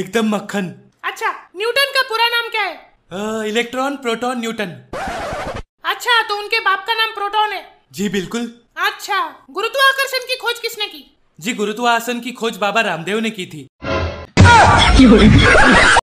एकदम मक्खन अच्छा न्यूटन का पूरा नाम क्या है इलेक्ट्रॉन प्रोटॉन न्यूटन अच्छा तो उनके बाप का नाम प्रोटॉन है जी बिल्कुल अच्छा गुरुत्वाकर्षण की खोज किसने की जी गुरुत्वाकर्षण की खोज बाबा रामदेव ने की थी